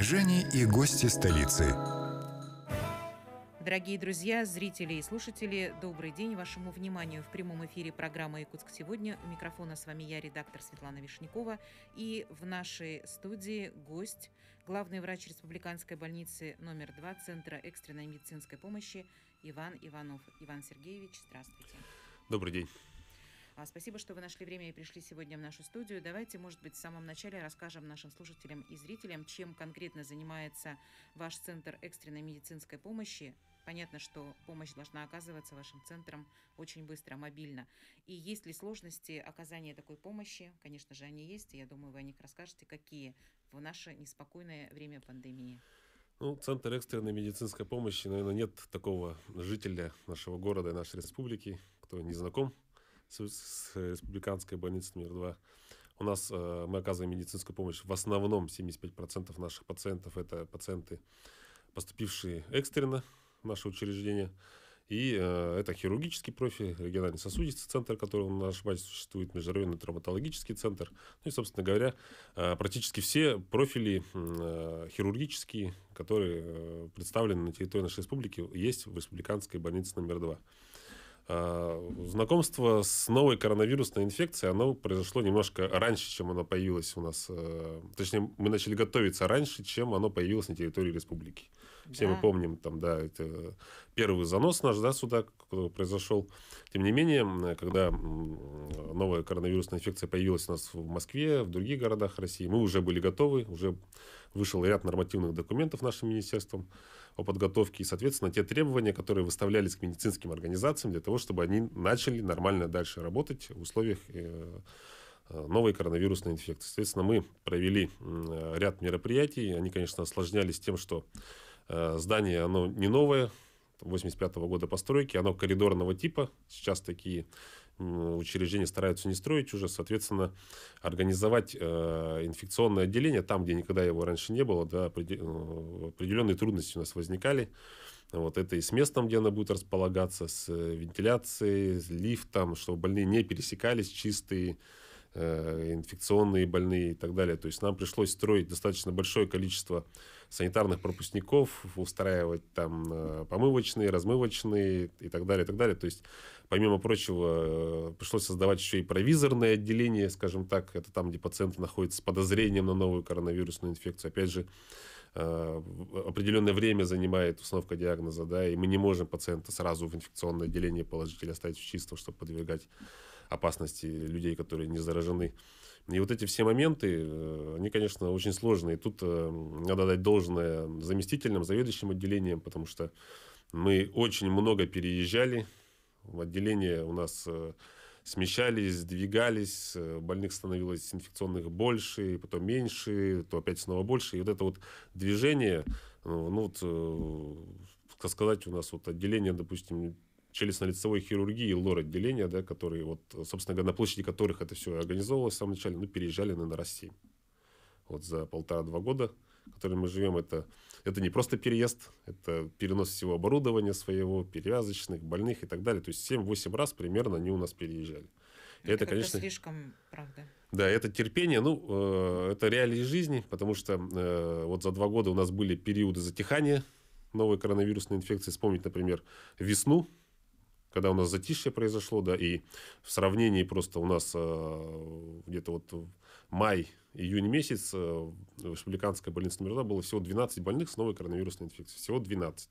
Горожане и гости столицы. Дорогие друзья, зрители и слушатели, добрый день вашему вниманию. В прямом эфире программы «Якутск сегодня». У микрофона с вами я, редактор Светлана Вишнякова. И в нашей студии гость, главный врач Республиканской больницы номер 2 Центра экстренной медицинской помощи Иван Иванов. Иван Сергеевич, здравствуйте. Добрый день. А, спасибо, что вы нашли время и пришли сегодня в нашу студию. Давайте, может быть, в самом начале расскажем нашим слушателям и зрителям, чем конкретно занимается ваш центр экстренной медицинской помощи. Понятно, что помощь должна оказываться вашим центром очень быстро, мобильно. И есть ли сложности оказания такой помощи? Конечно же, они есть, и я думаю, вы о них расскажете, какие в наше неспокойное время пандемии. Ну, Центр экстренной медицинской помощи, наверное, нет такого жителя нашего города и нашей республики, кто не знаком с, с э, республиканской больницей номер 2. У нас э, мы оказываем медицинскую помощь. В основном 75% наших пациентов это пациенты, поступившие экстренно в наше учреждение. И э, это хирургический профиль, региональный сосудистый центр, который на нашей существует, международный травматологический центр. Ну и, собственно говоря, э, практически все профили э, хирургические, которые э, представлены на территории нашей республики, есть в республиканской больнице номер два. Э, знакомство с новой коронавирусной инфекцией, оно произошло немножко раньше, чем оно появилось у нас. Э, точнее, мы начали готовиться раньше, чем оно появилось на территории республики. Все да. мы помним, там, да, это первый занос наш, да, сюда произошел. Тем не менее, когда новая коронавирусная инфекция появилась у нас в Москве, в других городах России, мы уже были готовы, уже вышел ряд нормативных документов нашим министерством о подготовке, и, соответственно, те требования, которые выставлялись к медицинским организациям для того, чтобы они начали нормально дальше работать в условиях э, э, новой коронавирусной инфекции. Соответственно, мы провели э, ряд мероприятий. Они, конечно, осложнялись тем, что здание, оно не новое, 85 -го года постройки, оно коридорного типа, сейчас такие учреждения стараются не строить уже, соответственно, организовать э, инфекционное отделение там, где никогда его раньше не было, да, э, определенные трудности у нас возникали. Вот это и с местом, где она будет располагаться, с э, вентиляцией, с лифтом, чтобы больные не пересекались, чистые, Э, инфекционные больные и так далее. То есть нам пришлось строить достаточно большое количество санитарных пропускников, устраивать там э, помывочные, размывочные и так далее, и так далее. То есть, помимо прочего, э, пришлось создавать еще и провизорные отделения, скажем так, это там, где пациенты находятся с подозрением на новую коронавирусную инфекцию. Опять же, определенное время занимает установка диагноза, да, и мы не можем пациента сразу в инфекционное отделение положить или оставить в чистом, чтобы подвергать опасности людей, которые не заражены. И вот эти все моменты, э, они, конечно, очень сложные. Тут э, надо дать должное заместительным заведующим отделением, потому что мы очень много переезжали. отделение у нас э, смещались, сдвигались, больных становилось инфекционных больше, потом меньше, то опять снова больше. И вот это вот движение, ну вот, как сказать, у нас вот отделение, допустим, челюстно-лицевой хирургии лор-отделения, да, которые, вот, собственно говоря, на площади которых это все организовывалось в самом начале, ну, переезжали, на раз семь. Вот за полтора-два года, в котором мы живем, это, это не просто переезд, это перенос всего оборудования своего, перевязочных, больных и так далее. То есть 7-8 раз примерно они у нас переезжали. это, это конечно... слишком, правда. Да, это терпение, ну, э, это реалии жизни, потому что э, вот за два года у нас были периоды затихания новой коронавирусной инфекции. Вспомнить, например, весну когда у нас затишье произошло, да, и в сравнении просто у нас э, где-то вот май, июнь месяц э, в Республиканской больнице номер 2 было всего 12 больных с новой коронавирусной инфекцией. Всего 12.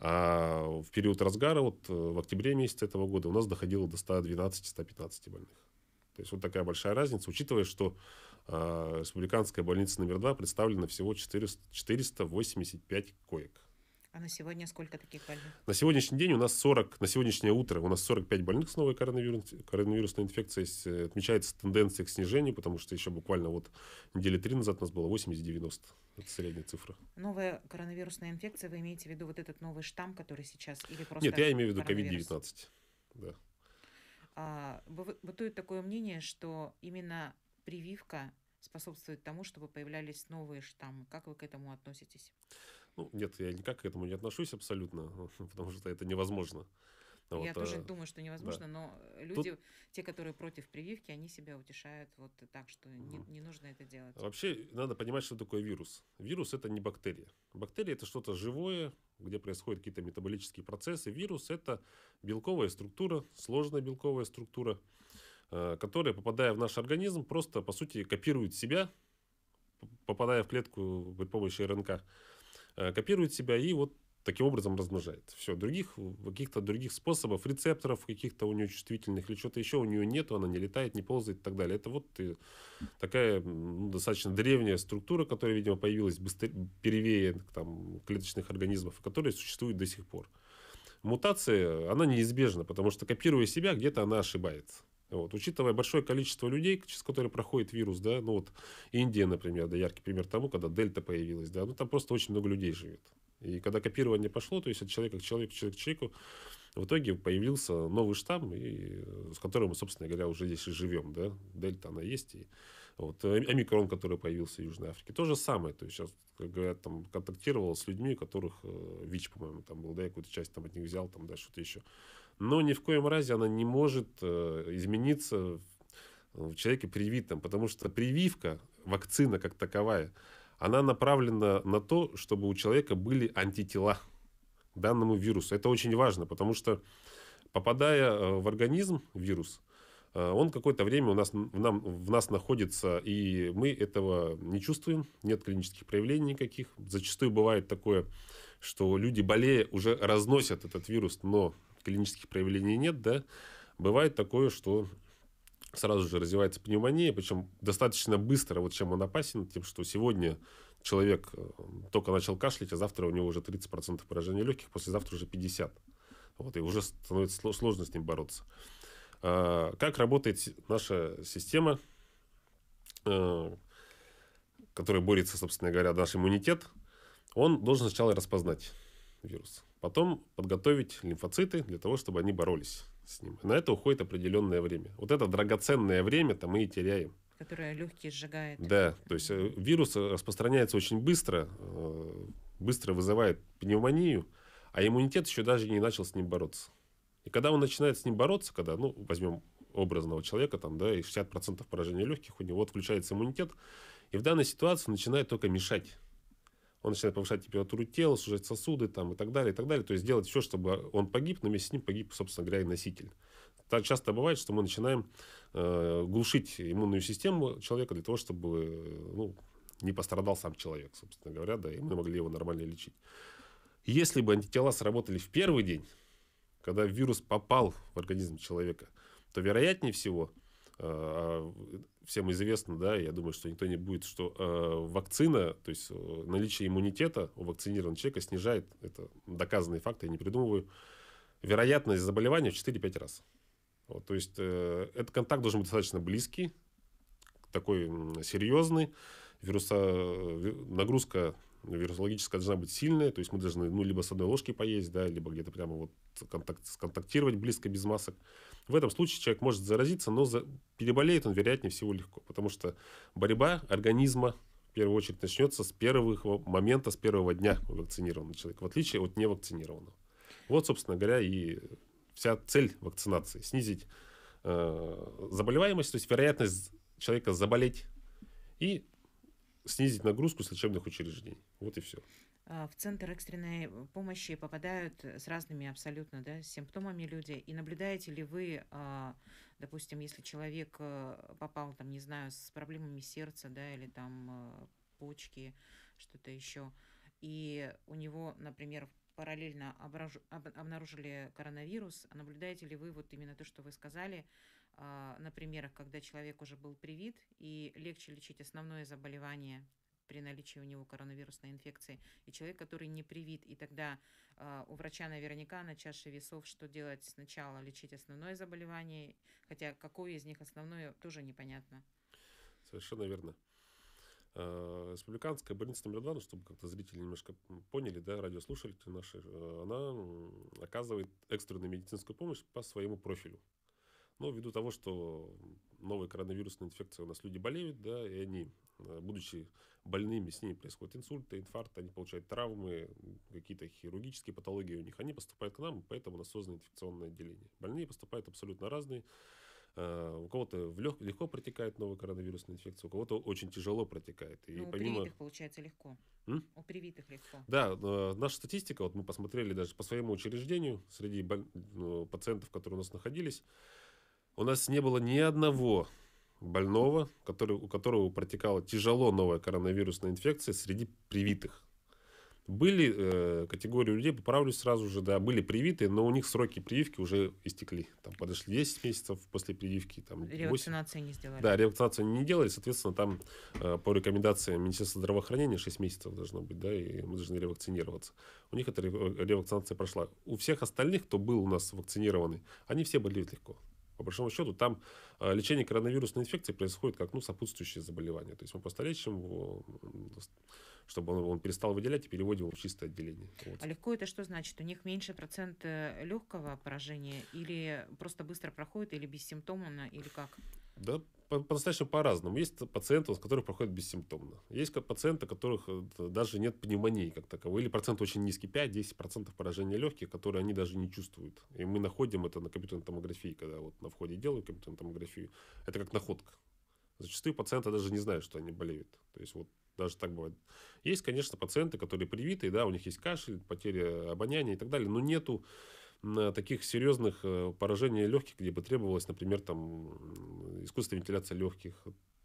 А в период разгара, вот э, в октябре месяце этого года, у нас доходило до 112-115 больных. То есть вот такая большая разница, учитывая, что э, Республиканская больница номер 2 представлена всего 400, 485 коек. А на сегодня сколько таких больных? На сегодняшний день у нас 40, на сегодняшнее утро у нас 45 больных с новой коронавирус, коронавирусной инфекцией. Э, отмечается тенденция к снижению, потому что еще буквально вот недели три назад у нас было 80-90. Это средняя цифра. Новая коронавирусная инфекция, вы имеете в виду вот этот новый штамм, который сейчас? Или просто Нет, я имею в виду COVID-19. Да. А, бытует такое мнение, что именно прививка способствует тому, чтобы появлялись новые штаммы. Как вы к этому относитесь? Ну, нет, я никак к этому не отношусь абсолютно, потому что это невозможно. Вот, я а... тоже думаю, что невозможно, да. но э, люди, Тут... те, которые против прививки, они себя утешают вот так, что угу. не, не нужно это делать. Вообще надо понимать, что такое вирус. Вирус это не бактерия. Бактерия это что-то живое, где происходят какие-то метаболические процессы. Вирус это белковая структура, сложная белковая структура, э, которая, попадая в наш организм, просто по сути копирует себя, попадая в клетку при помощи РНК. Э, копирует себя и вот таким образом размножает. Все, других, каких-то других способов, рецепторов каких-то у нее чувствительных или что-то еще у нее нету, она не летает, не ползает и так далее. Это вот э, такая ну, достаточно древняя структура, которая, видимо, появилась быстрее, первее там, клеточных организмов, которая существует до сих пор. Мутация, она неизбежна, потому что копируя себя, где-то она ошибается. Вот. Учитывая большое количество людей, через которые проходит вирус, да, ну вот Индия, например, да, яркий пример тому, когда дельта появилась, да, ну там просто очень много людей живет. И когда копирование пошло, то есть от человека к человеку, человек к человеку, в итоге появился новый штамм, и, э, с которым мы, собственно говоря, уже здесь и живем. Да? Дельта, она есть. И вот э, омикрон, который появился в Южной Африке. То же самое. То есть сейчас, как говорят, там, контактировал с людьми, у которых э, ВИЧ, по-моему, там был, да, я какую-то часть там, от них взял, там, да, что-то еще но ни в коем разе она не может э, измениться в человеке привитом, потому что прививка, вакцина как таковая, она направлена на то, чтобы у человека были антитела к данному вирусу. Это очень важно, потому что попадая э, в организм вирус, э, он какое-то время у нас, в, нам, в нас находится, и мы этого не чувствуем, нет клинических проявлений никаких. Зачастую бывает такое, что люди болея уже разносят этот вирус, но клинических проявлений нет, да, бывает такое, что сразу же развивается пневмония, причем достаточно быстро, вот чем он опасен, тем, что сегодня человек э, только начал кашлять, а завтра у него уже 30% поражения легких, послезавтра уже 50%. Вот, и уже становится сложно с ним бороться. А, как работает наша система, э, которая борется, собственно говоря, наш иммунитет, он должен сначала распознать вирус. Потом подготовить лимфоциты для того, чтобы они боролись с ним. на это уходит определенное время. Вот это драгоценное время-то мы и теряем. Которое легкие сжигает. Да, то есть э, вирус э, распространяется очень быстро, э, быстро вызывает пневмонию, а иммунитет еще даже не начал с ним бороться. И когда он начинает с ним бороться, когда, ну, возьмем образного человека, там, да, и 60% поражения легких, у него отключается иммунитет, и в данной ситуации начинает только мешать он начинает повышать температуру тела, сужать сосуды там, и так далее, и так далее. То есть делать все, чтобы он погиб, но вместе с ним погиб, собственно говоря, и носитель. Так часто бывает, что мы начинаем э, глушить иммунную систему человека для того, чтобы э, ну, не пострадал сам человек, собственно говоря, да, и мы могли его нормально лечить. Если бы антитела сработали в первый день, когда вирус попал в организм человека, то вероятнее всего – Э, а, всем известно, да, я думаю, что никто не будет, что э, вакцина, то есть э, наличие иммунитета у вакцинированного человека снижает, это доказанные факты, я не придумываю, вероятность заболевания в 4-5 раз. Вот, то есть э, этот контакт должен быть достаточно близкий, такой серьезный, вируса, э, нагрузка Вирусологическая должна быть сильная, то есть мы должны, ну, либо с одной ложки поесть, да, либо где-то прямо вот контакт, сконтактировать близко, без масок. В этом случае человек может заразиться, но за, переболеет он, вероятнее всего, легко, потому что борьба организма в первую очередь начнется с первого момента, с первого дня вакцинированного человека, в отличие от невакцинированного. Вот, собственно говоря, и вся цель вакцинации – снизить э, заболеваемость, то есть вероятность человека заболеть и снизить нагрузку с лечебных учреждений. Вот и все. А, в центр экстренной э, помощи попадают э, с разными абсолютно да, симптомами люди. И наблюдаете ли вы, а, допустим, если человек э, попал, там, не знаю, с проблемами сердца, да, или там почки, что-то еще, и у него, например, параллельно обнаружили коронавирус, а наблюдаете ли вы вот именно то, что вы сказали, а, на примерах, когда человек уже был привит, и легче лечить основное заболевание при наличии у него коронавирусной инфекции, и человек, который не привит. И тогда э, у врача наверняка на чаше весов, что делать сначала, лечить основное заболевание, хотя какое из них основное, тоже непонятно. Совершенно верно. А, республиканская больница номер 2, ну, чтобы как-то зрители немножко поняли, да, радиослушатели наши, она оказывает экстренную медицинскую помощь по своему профилю. Но ну, ввиду того, что новая коронавирусная инфекция у нас люди болеют, да, и они, э, будучи больными, с ними происходят инсульты, инфаркты, они получают травмы, какие-то хирургические патологии у них, они поступают к нам, поэтому у нас создано инфекционное отделение. Больные поступают абсолютно разные. Э, у кого-то в лег, легко протекает новая коронавирусная инфекция, у кого-то очень тяжело протекает. И ну, у привитых получается легко. М? У привитых легко. Да, э, наша статистика, вот мы посмотрели даже по своему учреждению, среди боль... Ну, пациентов, которые у нас находились, у нас не было ни одного больного, который, у которого протекала тяжело новая коронавирусная инфекция среди привитых. Были э, категории людей, поправлюсь сразу же, да, были привиты, но у них сроки прививки уже истекли. Там подошли 10 месяцев после прививки. Там, ревакцинации 8... не сделали. Да, ревакцинацию не делали, соответственно, там э, по рекомендации Министерства здравоохранения 6 месяцев должно быть, да, и мы должны ревакцинироваться. У них эта ревакцинация э, прошла. У всех остальных, кто был у нас вакцинированный, они все болеют легко. По большому счету, там э, лечение коронавирусной инфекции происходит как ну, сопутствующее заболевание. То есть мы просто лечим его, чтобы он, он перестал выделять и переводим его в чистое отделение. Вот. А легко это что значит? У них меньше процент э, легкого поражения или просто быстро проходит, или бессимптомно, или как? Да, по-настоящему по-разному. Есть пациенты, у которых проходит бессимптомно. Есть пациенты, у которых э, даже нет пневмонии как таковой. Или процент очень низкий, 5-10% поражения легких, которые они даже не чувствуют. И мы находим это на компьютерной томографии, когда вот на входе делают компьютерную томографию. Это как находка. Зачастую пациенты даже не знают, что они болеют. То есть вот даже так бывает. Есть, конечно, пациенты, которые привитые да, у них есть кашель, потеря обоняния и так далее, но нету на таких серьезных э, поражений легких, где бы требовалось, например, там искусственная вентиляция легких,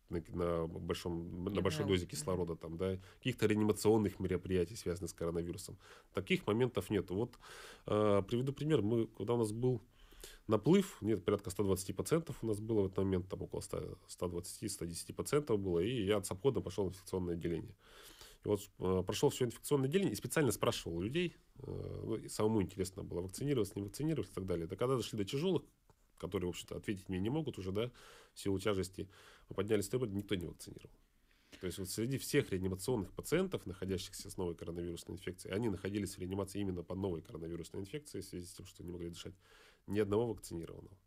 на, на, большом, на большой дозе кислорода, там, да, каких-то реанимационных мероприятий, связанных с коронавирусом. Таких моментов нет. Вот э, приведу пример. Мы, когда у нас был наплыв, нет, порядка 120 пациентов у нас было в этот момент, там около 120-110 пациентов было, и я от обхода пошел в инфекционное отделение. И вот э, прошел все инфекционное отделение и специально спрашивал людей, э, самому интересно было, вакцинироваться, не вакцинироваться и так далее. Да когда дошли до тяжелых, которые, в общем-то, ответить мне не могут уже, да, в силу тяжести, мы подняли степень, никто не вакцинировал. То есть вот среди всех реанимационных пациентов, находящихся с новой коронавирусной инфекцией, они находились в реанимации именно по новой коронавирусной инфекции в связи с тем, что не могли дышать ни одного вакцинированного.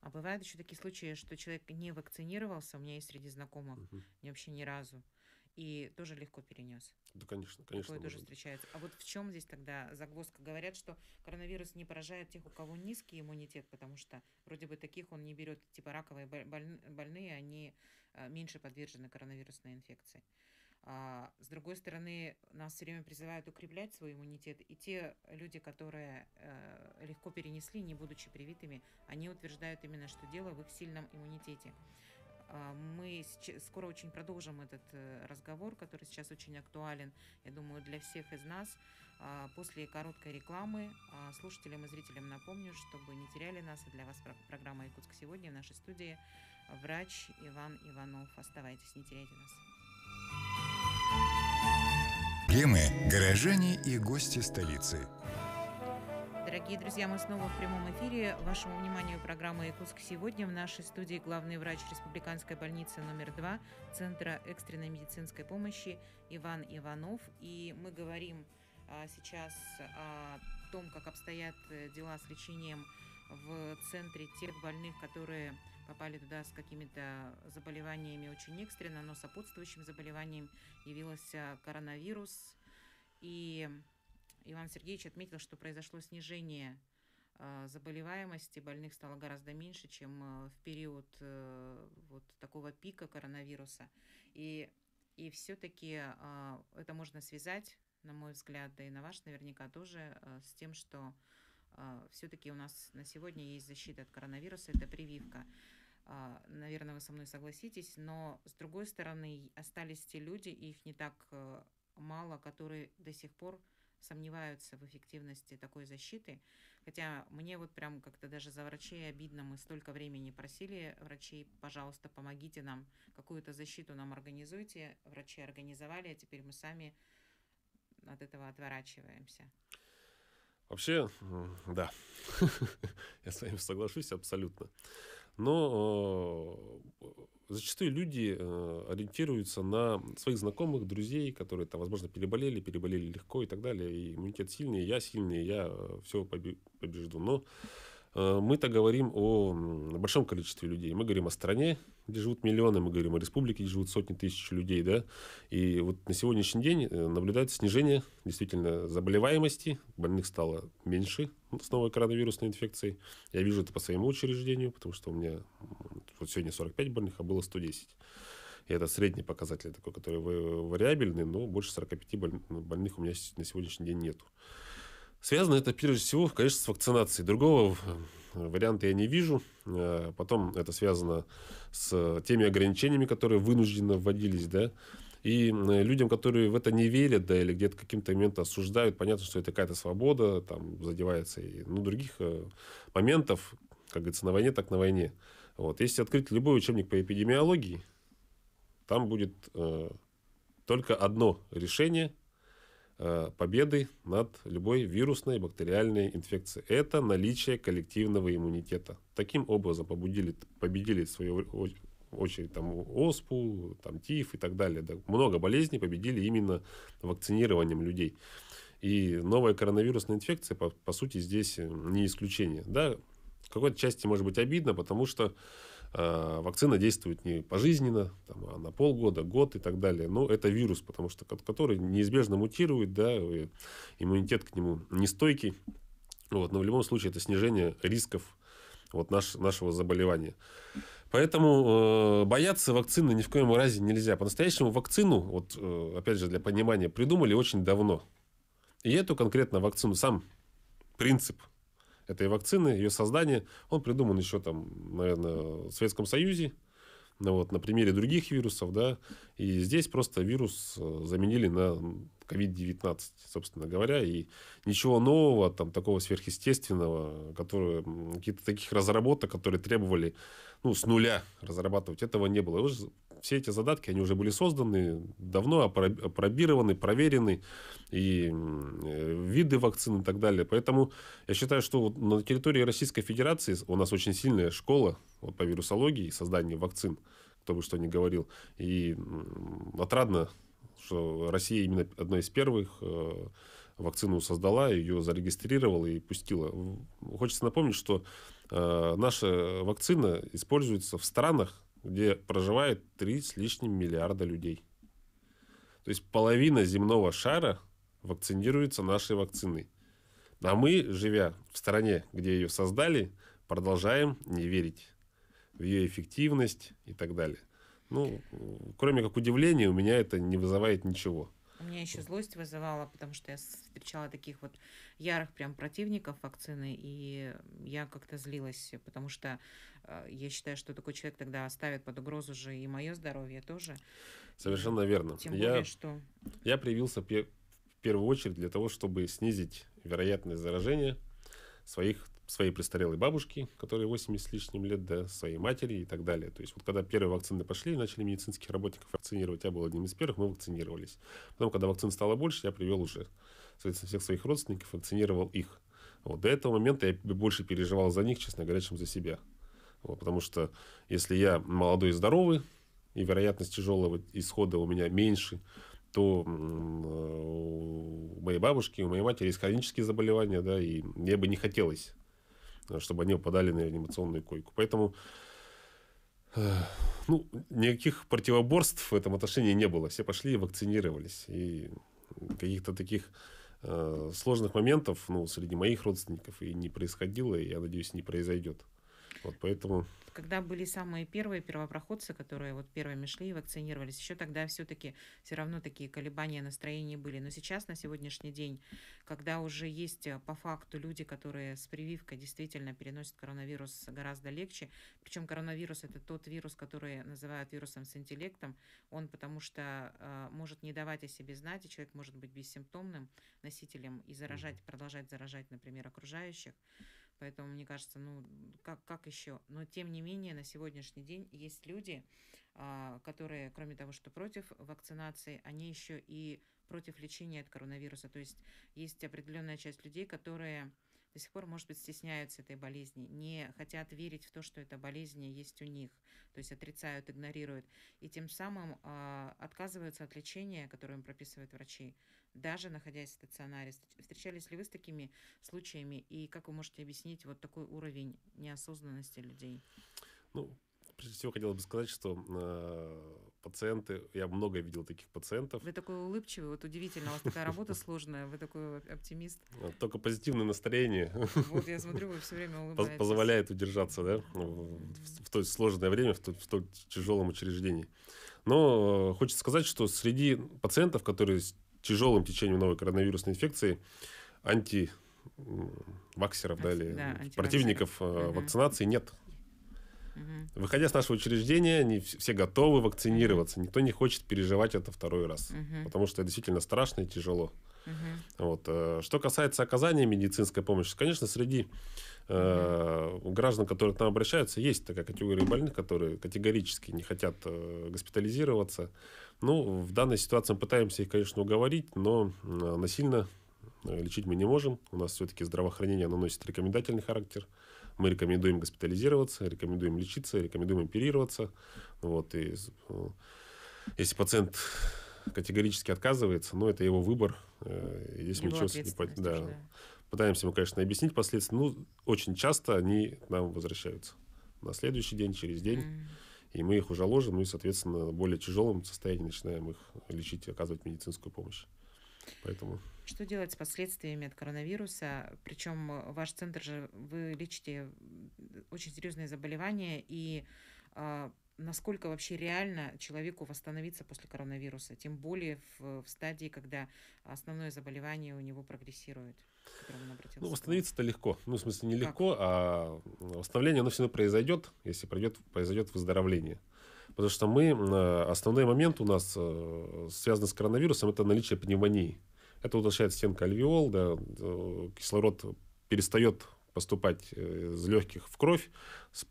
А бывают еще такие случаи, что человек не вакцинировался. У меня есть среди знакомых, угу. не вообще ни разу и тоже легко перенес. Да, конечно, конечно. Такое тоже быть. встречается. А вот в чем здесь тогда загвоздка? Говорят, что коронавирус не поражает тех, у кого низкий иммунитет, потому что вроде бы таких он не берет, типа раковые больные, они э, меньше подвержены коронавирусной инфекции. А, с другой стороны, нас все время призывают укреплять свой иммунитет, и те люди, которые э, легко перенесли, не будучи привитыми, они утверждают именно, что дело в их сильном иммунитете. А, мы скоро очень продолжим этот э, разговор, который сейчас очень актуален, я думаю, для всех из нас. А, после короткой рекламы а, слушателям и зрителям напомню, чтобы не теряли нас, и для вас программа «Якутск сегодня» в нашей студии врач Иван Иванов. Оставайтесь, не теряйте нас. Проблемы, горожане и гости столицы – дорогие друзья, мы снова в прямом эфире. Вашему вниманию программа «Якутск сегодня». В нашей студии главный врач Республиканской больницы номер 2 Центра экстренной медицинской помощи Иван Иванов. И мы говорим а, сейчас о том, как обстоят э, дела с лечением в центре тех больных, которые попали туда с какими-то заболеваниями очень экстренно, но сопутствующим заболеванием явился коронавирус. И Иван Сергеевич отметил, что произошло снижение э, заболеваемости, больных стало гораздо меньше, чем э, в период э, вот такого пика коронавируса. И, и все-таки это можно связать, на мой взгляд, да и на ваш наверняка тоже, с тем, что все-таки у нас на сегодня есть защита от коронавируса, это прививка. Наверное, вы со мной согласитесь, но с другой стороны остались те люди, их не так мало, которые до сих пор сомневаются в эффективности такой защиты. Хотя мне вот прям как-то даже за врачей обидно, мы столько времени просили врачей, пожалуйста, помогите нам, какую-то защиту нам организуйте. Врачи организовали, а теперь мы сами от этого отворачиваемся. Вообще, да, я с вами соглашусь абсолютно. Но э, зачастую люди э, ориентируются на своих знакомых, друзей, которые там, возможно, переболели, переболели легко и так далее. И иммунитет сильный, я сильный, я э, все побежду. Но Э, мы-то говорим о большом количестве людей. Мы говорим о стране, где живут миллионы, мы говорим о республике, где живут сотни тысяч людей, да. И вот на сегодняшний день э, наблюдается снижение действительно заболеваемости, больных стало меньше с новой коронавирусной инфекцией. Я вижу это по своему учреждению, потому что у меня вот сегодня 45 больных, а было 110. И это средний показатель такой, который э, вариабельный, но больше 45 больных у меня на сегодняшний день нету. Связано это прежде всего, конечно, с вакцинацией. Другого э, варианта я не вижу. Э, потом это связано с э, теми ограничениями, которые вынужденно вводились, да. И людям, которые в это не верят, да, или где-то каким-то моментом осуждают, понятно, что это какая-то свобода, там задевается и ну, других моментов, как говорится, на войне, так на войне. Вот. Если открыть любой учебник по эпидемиологии, там будет э, только одно решение Э, победы над любой вирусной и бактериальной инфекцией. Это наличие коллективного иммунитета. Таким образом побудили, победили в свою очередь там, оспу, там, тиф и так далее. Да, много болезней победили именно вакцинированием людей. И новая коронавирусная инфекция, по, по сути, здесь э, не исключение. Да, в какой-то части может быть обидно, потому что Э, вакцина действует не пожизненно, там, а на полгода, год и так далее. Но это вирус, потому что который неизбежно мутирует, да, иммунитет к нему нестойкий. Вот, но в любом случае это снижение рисков вот наш, нашего заболевания. Поэтому э, бояться вакцины ни в коем разе нельзя. По-настоящему вакцину, вот э, опять же для понимания, придумали очень давно. И эту конкретно вакцину, сам принцип этой вакцины, ее создание, он придуман еще там, наверное, в Советском Союзе, ну, вот, на примере других вирусов, да, и здесь просто вирус э, заменили на COVID-19, собственно говоря, и ничего нового, там, такого сверхъестественного, которые, каких-то таких разработок, которые требовали, ну, с нуля разрабатывать, этого не было. Вы же все эти задатки, они уже были созданы, давно опробированы, проверены, и э, виды вакцин и так далее. Поэтому я считаю, что вот на территории Российской Федерации у нас очень сильная школа вот, по вирусологии и созданию вакцин, кто бы что ни говорил. И отрадно, что Россия именно одна из первых э, вакцину создала, ее зарегистрировала и пустила. Хочется напомнить, что э, наша вакцина используется в странах, где проживает 3 с лишним миллиарда людей. То есть половина земного шара вакцинируется нашей вакциной. А мы, живя в стране, где ее создали, продолжаем не верить в ее эффективность и так далее. Ну, кроме как удивления, у меня это не вызывает ничего. У меня еще злость вызывала, потому что я встречала таких вот ярых прям противников вакцины, и я как-то злилась, потому что э, я считаю, что такой человек тогда ставит под угрозу же и мое здоровье тоже. Совершенно верно. Тем более, я, что... Я привился в первую очередь для того, чтобы снизить вероятность заражения своих своей престарелой бабушки, которой 80 с лишним лет, до да, своей матери и так далее. То есть вот когда первые вакцины пошли, начали медицинских работников вакцинировать, я был одним из первых, мы вакцинировались. Потом, когда вакцин стало больше, я привел уже, всех своих родственников, вакцинировал их. Вот до этого момента я больше переживал за них, честно говоря, чем за себя. Вот, потому что если я молодой и здоровый, и вероятность тяжелого исхода у меня меньше, то э, у моей бабушки, у моей матери есть хронические заболевания, да, и мне бы не хотелось Э, чтобы они попадали на реанимационную койку. Поэтому э, ну, никаких противоборств в этом отношении не было. Все пошли и вакцинировались. И каких-то таких э, сложных моментов ну, среди моих родственников и не происходило, и, я надеюсь, не произойдет. Вот поэтому когда были самые первые первопроходцы, которые вот первыми шли и вакцинировались, еще тогда все-таки все равно такие колебания настроения были. Но сейчас, на сегодняшний день, когда уже есть э, по факту люди, которые с прививкой действительно переносят коронавирус гораздо легче, причем коронавирус это тот вирус, который называют вирусом с интеллектом, он потому что э, может не давать о себе знать, и человек может быть бессимптомным носителем и заражать, продолжать заражать, например, окружающих. Поэтому, мне кажется, ну, как, как еще? Но, тем не менее, на сегодняшний день есть люди, а, которые, кроме того, что против вакцинации, они еще и против лечения от коронавируса. То есть есть определенная часть людей, которые до сих пор, может быть, стесняются этой болезни, не хотят верить в то, что эта болезнь есть у них, то есть отрицают, игнорируют, и тем самым э, отказываются от лечения, которое им прописывают врачи, даже находясь в стационаре. Встречались ли вы с такими случаями, и как вы можете объяснить вот такой уровень неосознанности людей? Ну, Прежде всего, хотелось бы сказать, что а, пациенты, я много видел таких пациентов. Вы такой улыбчивый, вот удивительно, у вас такая работа сложная, вы такой оптимист. Только позитивное настроение. Вот я смотрю, вы все время улыбаетесь. Позволяет удержаться, да, в то сложное время, в то тяжелом учреждении. Но э, хочется сказать, что среди пациентов, которые с тяжелым течением новой коронавирусной инфекции, анти ваксеров, да, или да, противников э, вакцинации нет. Угу. Выходя с нашего учреждения, они все готовы вакцинироваться. Угу. Никто не хочет переживать это второй раз, угу. потому что это действительно страшно и тяжело. Угу. Вот. Э, что касается оказания медицинской помощи, конечно, среди э, граждан, которые к нам обращаются, есть такая категория больных, которые категорически не хотят э, госпитализироваться. Ну, в данной ситуации мы пытаемся их, конечно, уговорить, но насильно э, лечить мы не можем. У нас все-таки здравоохранение наносит рекомендательный характер. Угу мы рекомендуем госпитализироваться, рекомендуем лечиться, рекомендуем оперироваться. Вот, и, э, если пациент категорически отказывается, но ну, это его выбор. Здесь э, его ничего не по... да. Уже. Пытаемся ему, конечно, объяснить последствия. Ну, очень часто они к нам возвращаются. На следующий день, через день. Mm. И мы их уже ложим, ну и, соответственно, в более тяжелом состоянии начинаем их лечить, и оказывать медицинскую помощь. Поэтому... Что делать с последствиями от коронавируса? Причем э, ваш центр же, вы лечите очень серьезные заболевания, и э, насколько вообще реально человеку восстановиться после коронавируса, тем более в, в стадии, когда основное заболевание у него прогрессирует, Ну, восстановиться-то легко. Ну, в смысле, не как? легко, а восстановление, оно всегда произойдет, если пройдет, произойдет выздоровление. Потому что мы, э, основной момент у нас э, связан с коронавирусом, это наличие пневмонии. Это утолщает стенка альвеол, да, э, кислород перестает поступать э, из легких в кровь,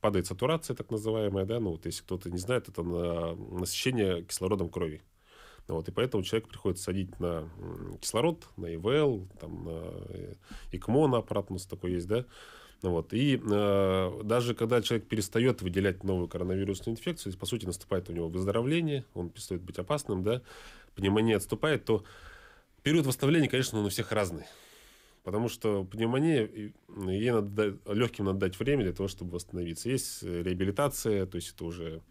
падает сатурация так называемая, да, ну вот если кто-то не знает, это на насыщение кислородом крови. ну Вот, и поэтому человек приходится садить на кислород, на ИВЛ, там, на э, ИКМО, на аппарат у нас такой есть, да, ну вот. И э, даже когда человек перестает выделять новую коронавирусную инфекцию, по сути, наступает у него выздоровление, он перестает быть опасным, да, пневмония отступает, то Период восстановления, конечно, он у всех разный. Потому что пневмония, ну, ей надо дать, легким надо дать время для того, чтобы восстановиться. Есть э, реабилитация, то есть это уже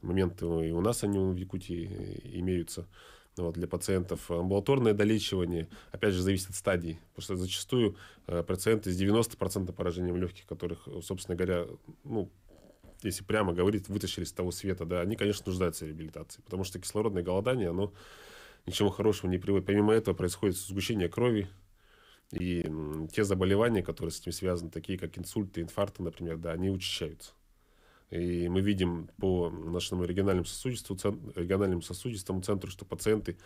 моменты ну, и у нас они в Якутии э, имеются ну, вот, для пациентов. Амбулаторное долечивание, опять же, зависит от стадии. Потому что зачастую э, пациенты с 90% поражением легких, которых, собственно говоря, ну, если прямо говорить, вытащили с того света, да, они, конечно, нуждаются в реабилитации, потому что кислородное голодание, оно ничего хорошего не приводит. Помимо этого происходит сгущение крови, и те заболевания, которые с этим связаны, такие как инсульты, инфаркты, например, да, они учащаются. И мы видим по нашему региональному сосудисту, цен, региональному сосудистому центру, что пациенты,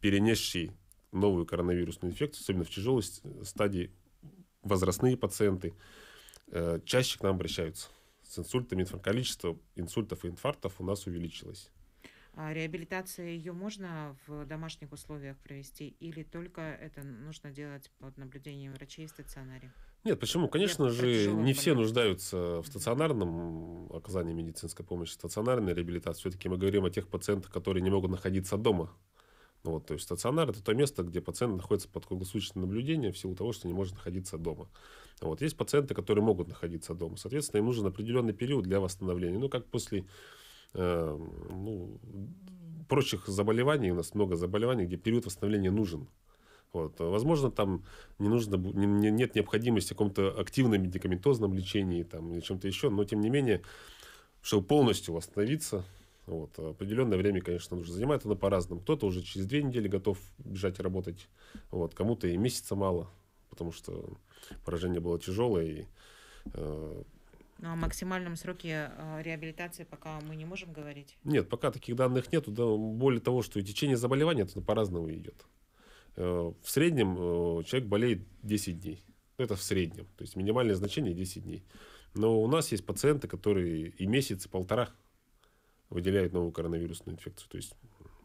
перенесшие новую коронавирусную инфекцию, особенно в тяжелой стадии, возрастные пациенты, э, чаще к нам обращаются с инсультами. Количество инсультов и инфарктов у нас увеличилось. А реабилитация ее можно в домашних условиях провести или только это нужно делать под наблюдением врачей в стационаре? Нет, почему? Конечно Я же, не все нуждаются в стационарном оказании медицинской помощи, стационарной реабилитации. Все-таки мы говорим о тех пациентах, которые не могут находиться дома. Ну вот, то есть стационар – это то место, где пациент находится под круглосуточным наблюдением в силу того, что не может находиться дома. Вот, есть пациенты, которые могут находиться дома. Соответственно, им нужен определенный период для восстановления. Ну, как после Эм, ну, прочих заболеваний, у нас много заболеваний, где период восстановления нужен. Вот. Возможно, там не нужно, не, не, нет необходимости в каком-то активном медикаментозном лечении там, или чем-то еще, но тем не менее, чтобы полностью восстановиться, вот, определенное время, конечно, нужно занимать, оно по-разному. Кто-то уже через две недели готов бежать и работать, вот, кому-то и месяца мало, потому что поражение было тяжелое, и э, ну, о максимальном сроке э, реабилитации пока мы не можем говорить? Нет, пока таких данных нет. Да, более того, что и течение заболевания это по-разному идет. Э, в среднем э, человек болеет 10 дней. Ну, это в среднем. То есть минимальное значение 10 дней. Но у нас есть пациенты, которые и месяц, и полтора выделяют новую коронавирусную инфекцию. То есть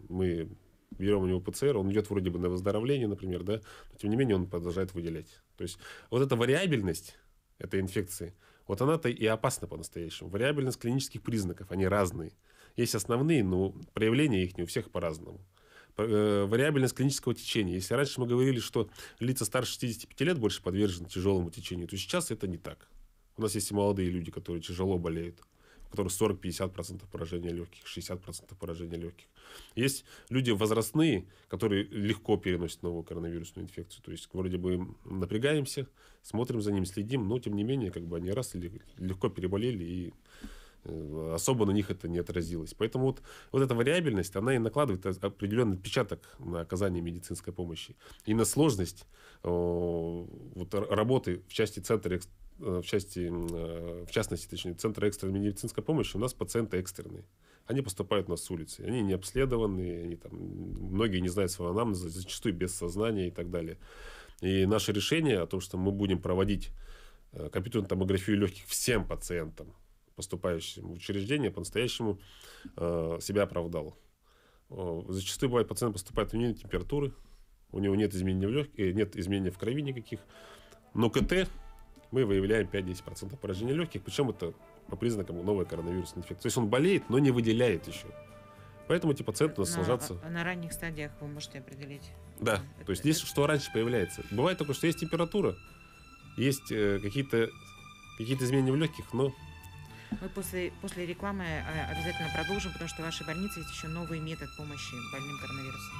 мы берем у него ПЦР, он идет вроде бы на выздоровление, например, да, но тем не менее он продолжает выделять. То есть вот эта вариабельность этой инфекции – вот она-то и опасна по-настоящему. Вариабельность клинических признаков, они разные. Есть основные, но проявления их не у всех по-разному. Э, вариабельность клинического течения. Если раньше мы говорили, что лица старше 65 лет больше подвержены тяжелому течению, то сейчас это не так. У нас есть и молодые люди, которые тяжело болеют у которых 40-50% поражения легких, 60% поражения легких. Есть люди возрастные, которые легко переносят новую коронавирусную инфекцию. То есть вроде бы напрягаемся, смотрим за ним, следим, но тем не менее как бы они раз легко переболели и э, особо на них это не отразилось. Поэтому вот, вот эта вариабельность, она и накладывает определенный отпечаток на оказание медицинской помощи и на сложность э, вот, работы в части центра в, части, э, в частности, точнее, центра экстренной медицинской помощи, у нас пациенты экстренные. Они поступают у нас с улицы. Они не обследованы, они там, многие не знают своего анамнеза, зачастую без сознания и так далее. И наше решение о том, что мы будем проводить э, компьютерную томографию легких всем пациентам, поступающим в учреждение, по-настоящему э, себя оправдало. Зачастую бывает, пациент поступает, у него температуры, у него нет изменений в легких, нет изменений в крови никаких. Но КТ мы выявляем 5-10% поражения легких, причем это по признакам новой коронавирусной инфекции. То есть он болеет, но не выделяет еще. Поэтому эти пациенты у нас на, сложатся... На ранних стадиях вы можете определить. Да, это, то есть здесь это... что раньше появляется. Бывает такое, что есть температура, есть э, какие-то какие изменения в легких, но... Мы после, после рекламы э, обязательно продолжим, потому что в вашей больнице есть еще новый метод помощи больным коронавирусом.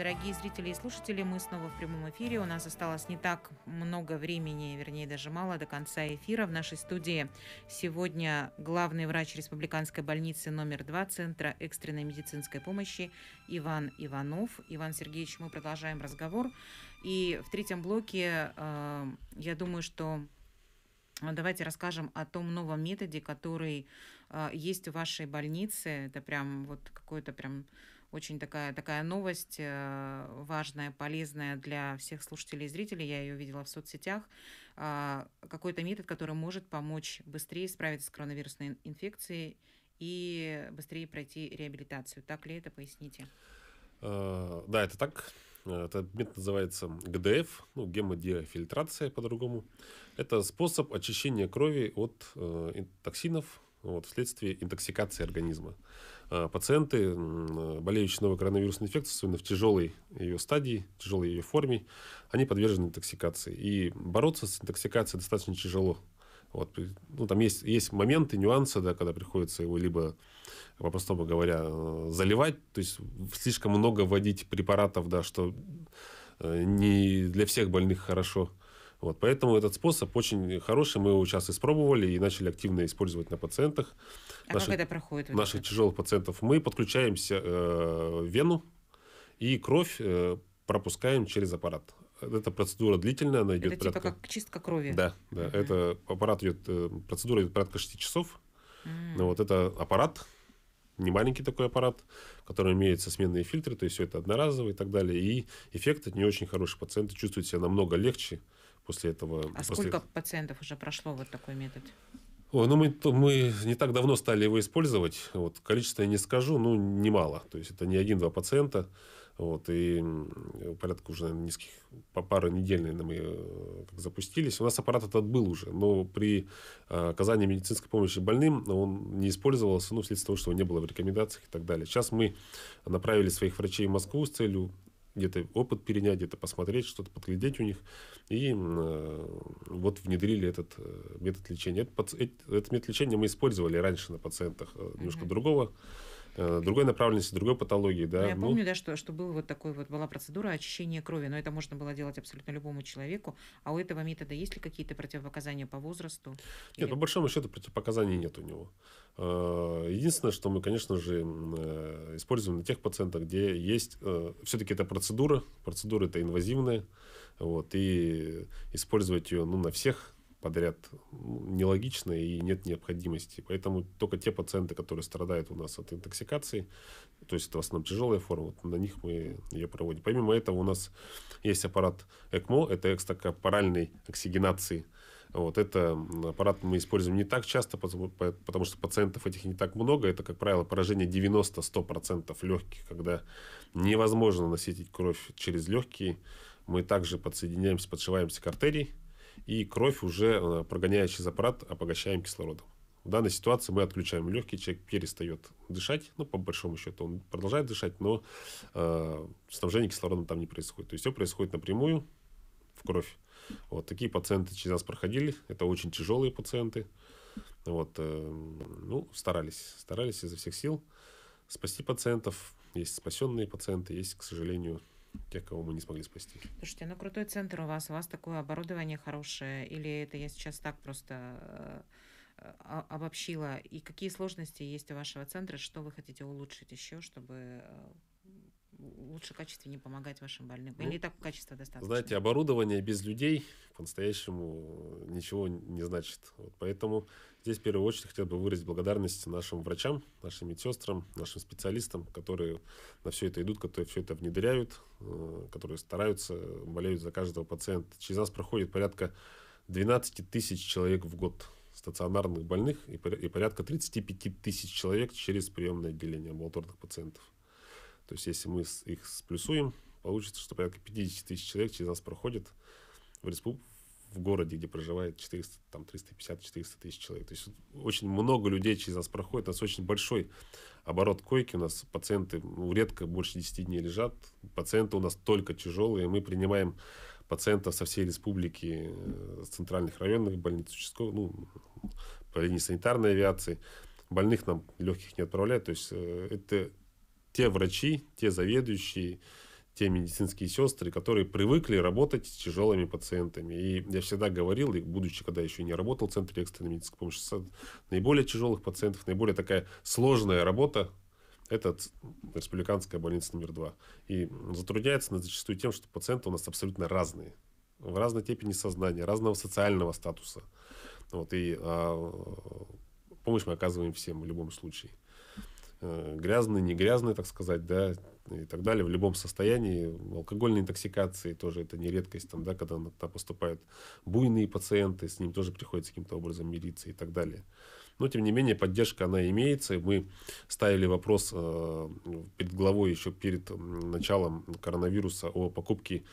дорогие зрители и слушатели, мы снова в прямом эфире. У нас осталось не так много времени, вернее, даже мало до конца эфира. В нашей студии сегодня главный врач Республиканской больницы номер 2 Центра экстренной медицинской помощи Иван Иванов. Иван Сергеевич, мы продолжаем разговор. И в третьем блоке, э, я думаю, что Давайте расскажем о том новом методе, который э, есть в вашей больнице. Это прям вот какое-то прям очень такая, такая новость э, важная, полезная для всех слушателей и зрителей. Я ее видела в соцсетях. А, какой-то метод, который может помочь быстрее справиться с коронавирусной инфекцией и быстрее пройти реабилитацию. Так ли это? Поясните. А, да, это так. Этот метод называется ГДФ, ну, гемодиафильтрация по-другому. Это способ очищения крови от э, токсинов вот, вследствие интоксикации организма. Э, пациенты, э, болеющие новой коронавирусной инфекцией, особенно в тяжелой ее стадии, тяжелой ее форме, они подвержены интоксикации. И бороться с интоксикацией достаточно тяжело. Вот. Ну, там есть, есть моменты, нюансы, да, когда приходится его либо, по-простому говоря, э, заливать, то есть слишком много вводить препаратов, да, что не для всех больных хорошо. Вот, поэтому этот способ очень хороший. Мы его сейчас испробовали и начали активно использовать на пациентах. А наших, как это проходит? Наших тяжелых пациентов. Мы подключаемся э, вену и кровь э, пропускаем через аппарат. Эта процедура длительная, она идет это типа порядка... типа как чистка крови? Да, да. Uh-huh. Это аппарат идет, э, процедура идет порядка 6 часов. Uh-huh. Ну, вот это аппарат, не маленький такой аппарат, который имеет со сменные фильтры, то есть все это одноразово и так далее. И эффект от не очень хороший. Пациенты чувствуют себя намного легче. uh после этого. А после... сколько пациентов уже прошло вот такой метод? Ой, ну мы, мы не так давно стали его использовать. Вот, количество я не скажу, ну, немало. То есть это не один-два пациента. Вот, и порядка уже, наверное, низких, по пару недель, наверное, мы э, как запустились. У нас аппарат этот был уже, но при э, оказании медицинской помощи больным он не использовался, ну, вследствие того, что его не было в рекомендациях и так далее. Сейчас мы направили своих врачей в Москву с целью где-то опыт перенять, где-то посмотреть, что-то подглядеть у них. И э, вот внедрили этот э, метод лечения. Этот, э, этот метод лечения мы использовали раньше на пациентах немножко mm-hmm. другого Э, другой направленности, другой патологии. Да? Ну, я ну, помню, да, что, что был вот такой вот, была процедура очищения крови, но это можно было делать абсолютно любому человеку. А у этого метода есть ли какие-то противопоказания по возрасту? Нет, Или... по большому счету противопоказаний нет у него. Э, единственное, что мы, конечно же, э, используем на тех пациентах, где есть... Все-таки это процедура, Процедура это инвазивная, вот, и использовать ее ну, на всех подряд ну, нелогично и нет необходимости. Поэтому только те пациенты, которые страдают у нас от интоксикации, то есть это в основном тяжелая форма, вот на них мы ее проводим. Помимо этого у нас есть аппарат ЭКМО, это экстракорпоральной оксигенации. Вот это аппарат мы используем не так часто, потому что пациентов этих не так много. Это, как правило, поражение 90-100% легких, когда невозможно насытить кровь через легкие. Мы также подсоединяемся, подшиваемся к артерии, и кровь уже, э, прогоняя через аппарат, обогащаем кислородом. В данной ситуации мы отключаем легкий, человек перестает дышать, ну, по большому счету, он продолжает дышать, но э, снабжение кислородом там не происходит. То есть все происходит напрямую в кровь. Вот такие пациенты через нас проходили, это очень тяжелые пациенты. Вот, э, ну, старались, старались изо всех сил спасти пациентов. Есть спасенные пациенты, есть, к сожалению, тех, кого мы не смогли спасти. Слушайте, ну крутой центр у вас, у вас такое оборудование хорошее, или это я сейчас так просто э, обобщила, и какие сложности есть у вашего центра, что вы хотите улучшить еще, чтобы э, лучше качестве не помогать вашим больным? Ну, Или и так качества достаточно? Знаете, оборудование без людей по-настоящему ничего не значит. Вот поэтому здесь в первую очередь хотел бы выразить благодарность нашим врачам, нашим медсестрам, нашим специалистам, которые на все это идут, которые все это внедряют, э, которые стараются, болеют за каждого пациента. Через нас проходит порядка 12 тысяч человек в год стационарных больных и порядка 35 тысяч человек через приемное отделение амбулаторных пациентов. То есть, если мы их сплюсуем, получится, что порядка 50 тысяч человек через нас проходит в, респуб... в городе, где проживает 400, там 350-400 тысяч человек. То есть очень много людей через нас проходит. У нас очень большой оборот койки. У нас пациенты ну, редко больше 10 дней лежат. Пациенты у нас только тяжелые. Мы принимаем пациентов со всей республики, э, с центральных районных больниц, участковых, ну, по линии санитарной авиации. Больных нам легких не отправляют. То есть э, это те врачи, те заведующие, те медицинские сестры, которые привыкли работать с тяжелыми пациентами. И я всегда говорил, и будучи, когда еще не работал в Центре экстренной медицинской помощи, наиболее тяжелых пациентов, наиболее такая сложная работа, это республиканская больница номер два. И затрудняется зачастую тем, что пациенты у нас абсолютно разные. В разной степени сознания, разного социального статуса. Вот, и а, помощь мы оказываем всем в любом случае. Э, грязный, не грязный, так сказать, да, и так далее, в любом состоянии. Алкогольные интоксикации тоже это не редкость, там, да, когда туда поступают буйные пациенты, с ним тоже приходится каким-то образом мириться и так далее. Но, тем не менее, поддержка, она имеется. Мы ставили вопрос э, перед главой еще перед началом коронавируса о покупке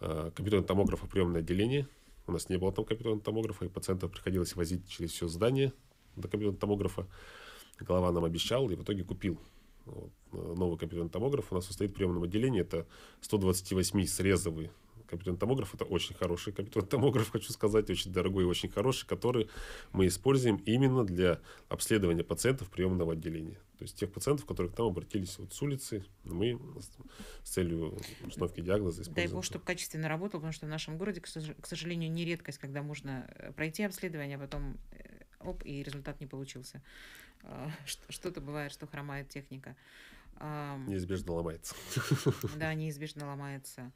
э, компьютерного томографа в приемное отделение. У нас не было там компьютерного томографа, и пациентов приходилось возить через все здание до компьютерного томографа. Глава нам обещал и в итоге купил. Вот. Э, новый компьютерный томограф у нас состоит в приемном отделении. Это 128-срезовый компьютерный томограф. Это очень хороший компьютерный томограф, хочу сказать, очень дорогой и очень хороший, который мы используем именно для обследования пациентов приемного отделения. То есть тех пациентов, которые к нам обратились вот с улицы, мы с целью установки диагноза используем. Дай бог, чтобы качественно работал, потому что в нашем городе, к сожалению, не редкость, когда можно э, пройти обследование, а потом э, оп, и результат не получился. А, что-то бывает, что хромает техника. Неизбежно ломается. Да, неизбежно ломается.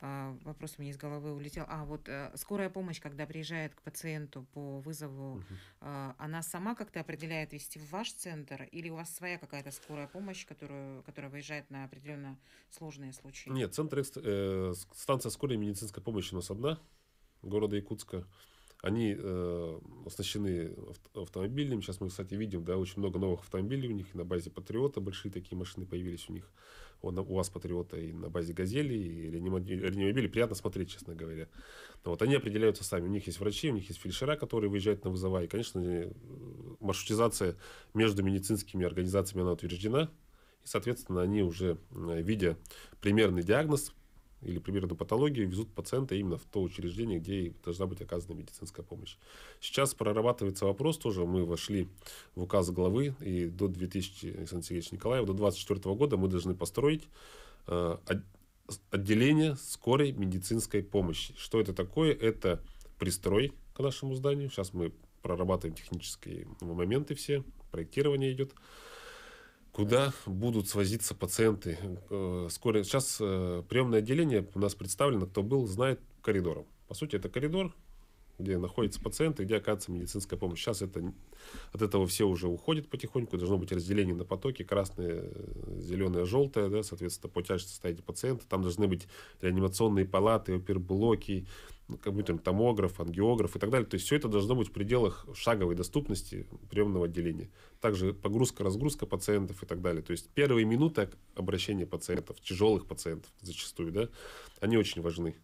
А, вопрос у меня из головы улетел. А вот э, скорая помощь, когда приезжает к пациенту по вызову, угу. она сама как-то определяет вести в ваш центр или у вас своя какая-то скорая помощь, которую, которая выезжает на определенно сложные случаи? Нет, центр, э, станция скорой медицинской помощи у нас одна города Якутска. Они э, оснащены автомобилем, Сейчас мы, кстати, видим, да, очень много новых автомобилей у них. И на базе Патриота большие такие машины появились у них. У, у вас Патриота и на базе Газели, и реанимобили. Приятно смотреть, честно говоря. Но вот они определяются сами. У них есть врачи, у них есть фельдшера, которые выезжают на вызова. И, конечно, маршрутизация между медицинскими организациями, она утверждена. И, соответственно, они уже, э, видя примерный диагноз, или примерно патологию везут пациента именно в то учреждение, где должна быть оказана медицинская помощь. Сейчас прорабатывается вопрос тоже. Мы вошли в указ главы, и до 2000, Александр Сергеевич Николаев, до 2024 года мы должны построить э, отделение скорой медицинской помощи. Что это такое? Это пристрой к нашему зданию. Сейчас мы прорабатываем технические моменты все, проектирование идет куда будут свозиться пациенты. Э, скоро сейчас э, приемное отделение у нас представлено, кто был, знает коридором. По сути, это коридор, где находятся пациенты, где оказывается медицинская помощь. Сейчас это, от этого все уже уходит потихоньку, должно быть разделение на потоки, красное, э, зеленое, желтое, да, соответственно, по тяжести состояние пациента, там должны быть реанимационные палаты, оперблоки, блоки ну, компьютерный томограф, ангиограф и так далее. То есть все это должно быть в пределах шаговой доступности приемного отделения. Также погрузка, разгрузка пациентов и так далее. То есть первые минуты обращения пациентов, тяжелых пациентов зачастую, да, они очень важны.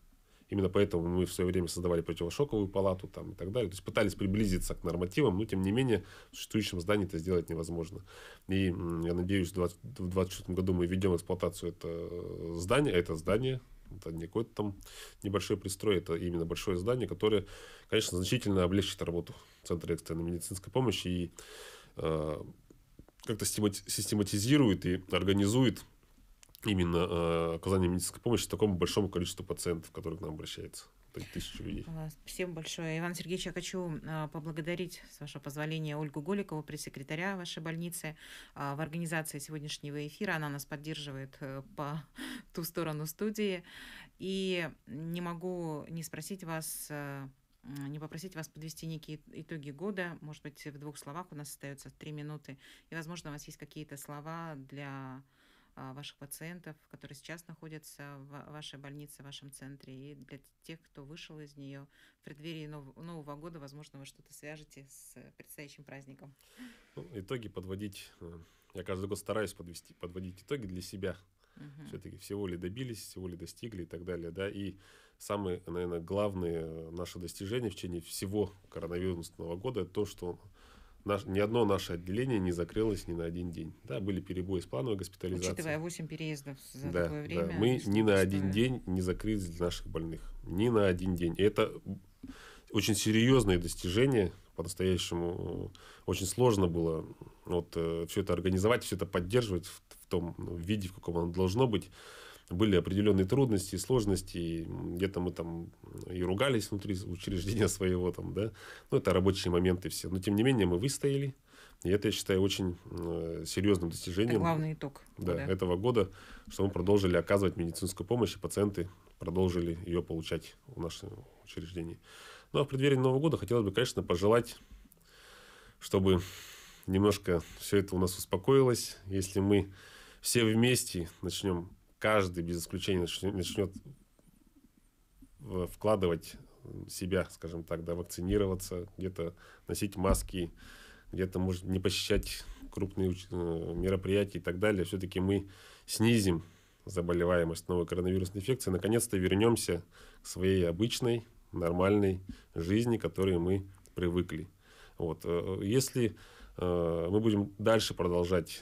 Именно поэтому мы в свое время создавали противошоковую палату там, и так далее. То есть пытались приблизиться к нормативам, но тем не менее в существующем здании это сделать невозможно. И я надеюсь, в 2024 году мы введем эксплуатацию это э, здание, это здание, это не какой-то там небольшой пристрой, это именно большое здание, которое, конечно, значительно облегчит работу Центра экстренной медицинской помощи и э, как-то систематизирует и организует именно э, оказание медицинской помощи такому большому количеству пациентов, которые к нам обращаются тысячи людей. Всем большое. Иван Сергеевич, я хочу а, поблагодарить, с вашего позволения, Ольгу Голикову, пресс-секретаря вашей больницы, а, в организации сегодняшнего эфира. Она нас поддерживает э, по ту сторону студии. И не могу не спросить вас, э, не попросить вас подвести некие итоги года. Может быть, в двух словах у нас остается три минуты. И, возможно, у вас есть какие-то слова для а, ваших пациентов, которые сейчас находятся в вашей больнице, в вашем центре, и для тех, кто вышел из нее в преддверии нов- Нового года, возможно, вы что-то свяжете с э, предстоящим праздником. Ну, итоги подводить, э, я каждый год стараюсь подвести, подводить итоги для себя, Угу. Все-таки всего ли добились, всего ли достигли и так далее, да. И самые, наверное, главные э, наши достижения в течение всего коронавирусного года это то, что наш, ни одно наше отделение не закрылось ни на один день. Да, были перебои с плановой госпитализацией. Учитывая 8 переездов за да, такое время. Да. Мы ни на один день не закрылись для наших больных. Ни на один день. И это очень серьезные достижения по-настоящему. Э, очень сложно было вот, э, все это организовать, все это поддерживать в, в том ну, виде, в каком оно должно быть были определенные трудности, сложности, где-то мы там и ругались внутри учреждения своего там, да, ну, это рабочие моменты все, но тем не менее мы выстояли, и это, я считаю, очень э, серьезным достижением. Это главный итог. Да, года. этого года, что мы продолжили оказывать медицинскую помощь, и пациенты продолжили ее получать в нашем учреждении. Ну, а в преддверии Нового года хотелось бы, конечно, пожелать, чтобы немножко все это у нас успокоилось. Если мы все вместе начнем каждый без исключения начнет, э, вкладывать себя, скажем так, да, вакцинироваться, где-то носить маски, где-то, может, не посещать крупные э, мероприятия и так далее, все-таки мы снизим заболеваемость новой коронавирусной инфекции, наконец-то вернемся к своей обычной, нормальной жизни, к которой мы привыкли. Вот. Э, если мы будем дальше продолжать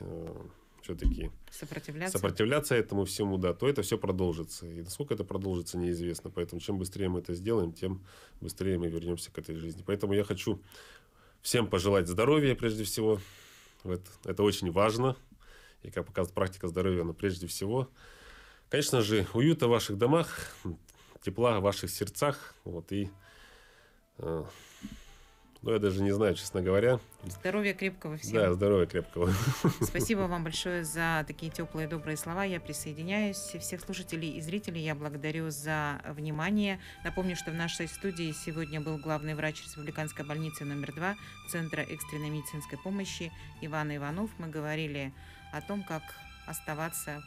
все-таки сопротивляться. сопротивляться этому всему, да, то это все продолжится. И насколько это продолжится, неизвестно. Поэтому чем быстрее мы это сделаем, тем быстрее мы вернемся к этой жизни. Поэтому я хочу всем пожелать здоровья, прежде всего. Это, это очень важно. И как показывает практика здоровья, она прежде всего. Конечно же, уюта в ваших домах, тепла в ваших сердцах. Вот, и э, ну, я даже не знаю, честно говоря. Здоровья крепкого всем. Да, здоровья крепкого. Спасибо вам большое за такие теплые, добрые слова. Я присоединяюсь. Всех слушателей и зрителей я благодарю за внимание. Напомню, что в нашей студии сегодня был главный врач Республиканской больницы номер 2 Центра экстренной медицинской помощи Иван Иванов. Мы говорили о том, как оставаться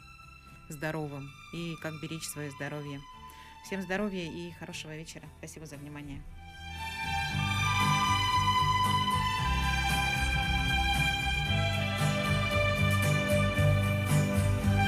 здоровым и как беречь свое здоровье. Всем здоровья и хорошего вечера. Спасибо за внимание.